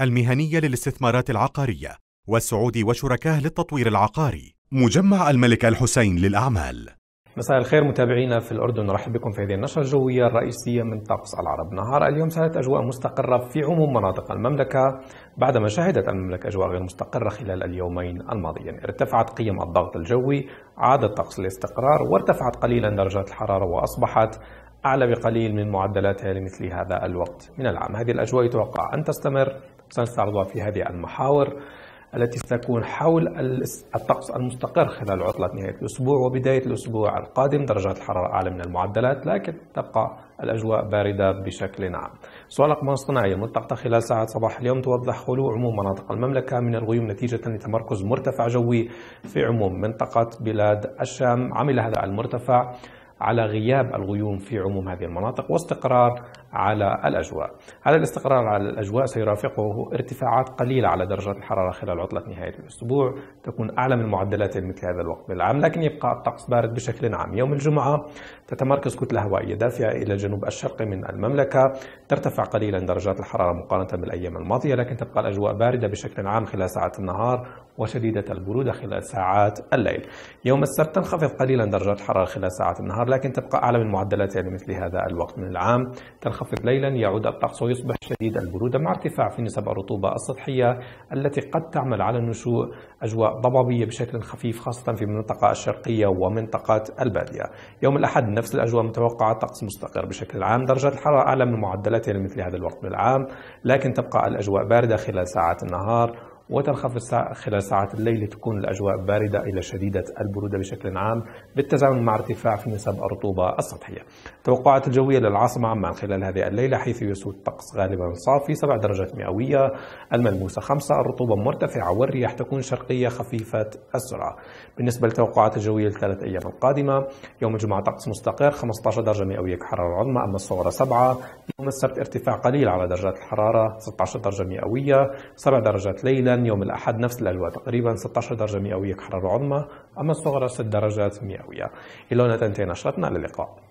المهنية للاستثمارات العقارية والسعودي وشركاه للتطوير العقاري مجمع الملك الحسين للأعمال مساء الخير متابعينا في الأردن نرحب بكم في هذه النشرة الجوية الرئيسية من طقس العرب نهار اليوم سنة أجواء مستقرة في عموم مناطق المملكة بعدما شهدت المملكة أجواء غير مستقرة خلال اليومين الماضيين ارتفعت قيم الضغط الجوي عاد الطقس للاستقرار وارتفعت قليلا درجات الحرارة وأصبحت أعلى بقليل من معدلاتها لمثل هذا الوقت من العام هذه الأجواء يتوقع أن تستمر سنستعرضها في هذه المحاور التي ستكون حول الطقس المستقر خلال عطلة نهاية الأسبوع وبداية الأسبوع القادم درجات الحرارة أعلى من المعدلات لكن تبقى الأجواء باردة بشكل عام سؤال الأقمار الصناعية الملتقطة خلال ساعات صباح اليوم توضح خلو عموم مناطق المملكة من الغيوم نتيجة لتمركز مرتفع جوي في عموم منطقة بلاد الشام عمل هذا المرتفع على غياب الغيوم في عموم هذه المناطق واستقرار على الأجواء هذا الاستقرار على الأجواء سيرافقه ارتفاعات قليلة على درجات الحرارة خلال عطلة نهاية الأسبوع تكون أعلى من معدلات مثل هذا الوقت من العام لكن يبقى الطقس بارد بشكل عام يوم الجمعة تتمركز كتلة هوائية دافئة إلى الجنوب الشرقي من المملكة ترتفع قليلا درجات الحرارة مقارنة بالأيام الماضية لكن تبقى الأجواء باردة بشكل عام خلال ساعات النهار وشديدة البرودة خلال ساعات الليل يوم السبت تنخفض قليلا درجات الحرارة خلال ساعات النهار لكن تبقى أعلى من معدلات يعني مثل هذا الوقت من العام تنخفض منخفض ليلا يعود الطقس ويصبح شديد البرودة مع ارتفاع في نسب الرطوبة السطحية التي قد تعمل على النشوء أجواء ضبابية بشكل خفيف خاصة في المنطقة الشرقية ومنطقة البادية يوم الأحد نفس الأجواء متوقعة طقس مستقر بشكل عام درجات الحرارة أعلى من معدلاتها لمثل هذا الوقت بالعام لكن تبقى الأجواء باردة خلال ساعات النهار وتنخفض خلال ساعات الليل تكون الأجواء باردة إلى شديدة البرودة بشكل عام بالتزامن مع ارتفاع في نسب الرطوبة السطحية توقعات الجوية للعاصمة عمان خلال هذه الليلة حيث يسود طقس غالبا صافي 7 درجات مئوية الملموسة 5 الرطوبة مرتفعة والرياح تكون شرقية خفيفة السرعة بالنسبة للتوقعات الجوية للثلاث أيام القادمة يوم الجمعة طقس مستقر 15 درجة مئوية كحرارة عظمى أما الصغرى 7 يوم السبت ارتفاع قليل على درجات الحرارة 16 درجة مئوية 7 درجات ليلا غدا يوم الأحد نفس الألوان تقريبا 16 درجة مئوية كحرارة عظمى أما الصغرى 6 درجات مئوية إلى هنا تنتهي نشرتنا على اللقاء